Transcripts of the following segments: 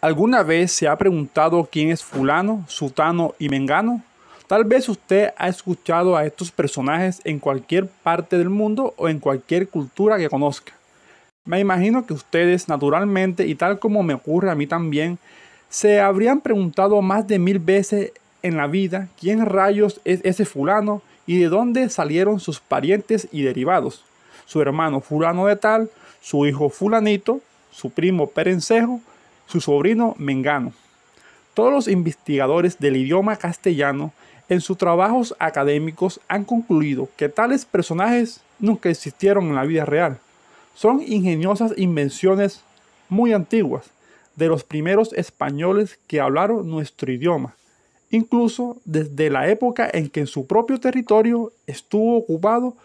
¿Alguna vez se ha preguntado quién es fulano, sutano y mengano? Tal vez usted ha escuchado a estos personajes en cualquier parte del mundo o en cualquier cultura que conozca. Me imagino que ustedes, naturalmente, y tal como me ocurre a mí también, se habrían preguntado más de mil veces en la vida quién rayos es ese fulano y de dónde salieron sus parientes y derivados. Su hermano fulano de tal, su hijo fulanito, su primo perencejo, su sobrino Mengano. Todos los investigadores del idioma castellano en sus trabajos académicos han concluido que tales personajes nunca existieron en la vida real. Son ingeniosas invenciones muy antiguas de los primeros españoles que hablaron nuestro idioma, incluso desde la época en que su propio territorio estuvo ocupado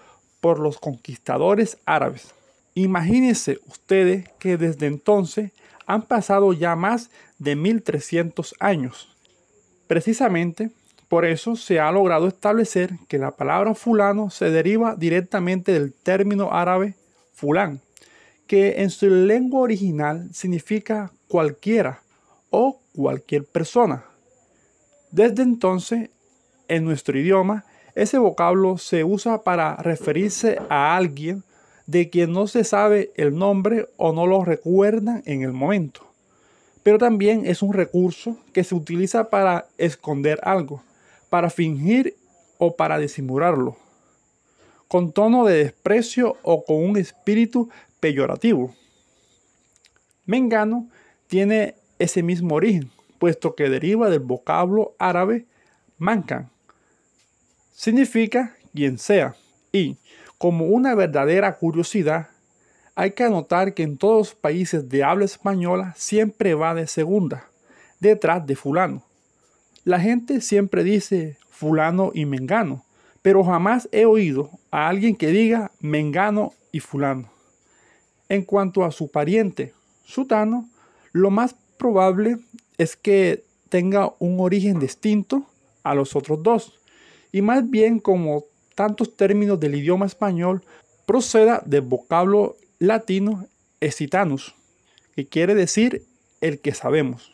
por los conquistadores árabes. Imagínense ustedes que desde entonces han pasado ya más de 1300 años. Precisamente por eso se ha logrado establecer que la palabra fulano se deriva directamente del término árabe fulán, que en su lengua original significa cualquiera o cualquier persona. Desde entonces, en nuestro idioma, ese vocablo se usa para referirse a alguien de quien no se sabe el nombre o no lo recuerdan en el momento. Pero también es un recurso que se utiliza para esconder algo, para fingir o para disimularlo, con tono de desprecio o con un espíritu peyorativo. Mengano tiene ese mismo origen, puesto que deriva del vocablo árabe mancan. Significa quien sea y como una verdadera curiosidad, hay que anotar que en todos los países de habla española siempre va de segunda, detrás de fulano. La gente siempre dice fulano y mengano, pero jamás he oído a alguien que diga mengano y fulano. En cuanto a su pariente, sutano, lo más probable es que tenga un origen distinto a los otros dos, y más bien como tantos términos del idioma español proceda del vocablo latino escitanus que quiere decir el que sabemos.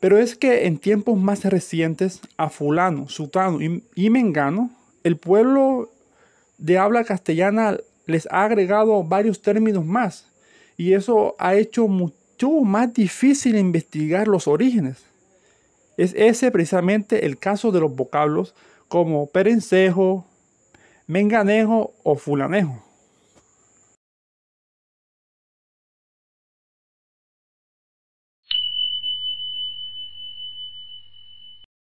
Pero es que en tiempos más recientes, a fulano, sutano y, y mengano, el pueblo de habla castellana les ha agregado varios términos más, y eso ha hecho mucho más difícil investigar los orígenes. Es ese precisamente el caso de los vocablos como perencejo, menganejo o fulanejo.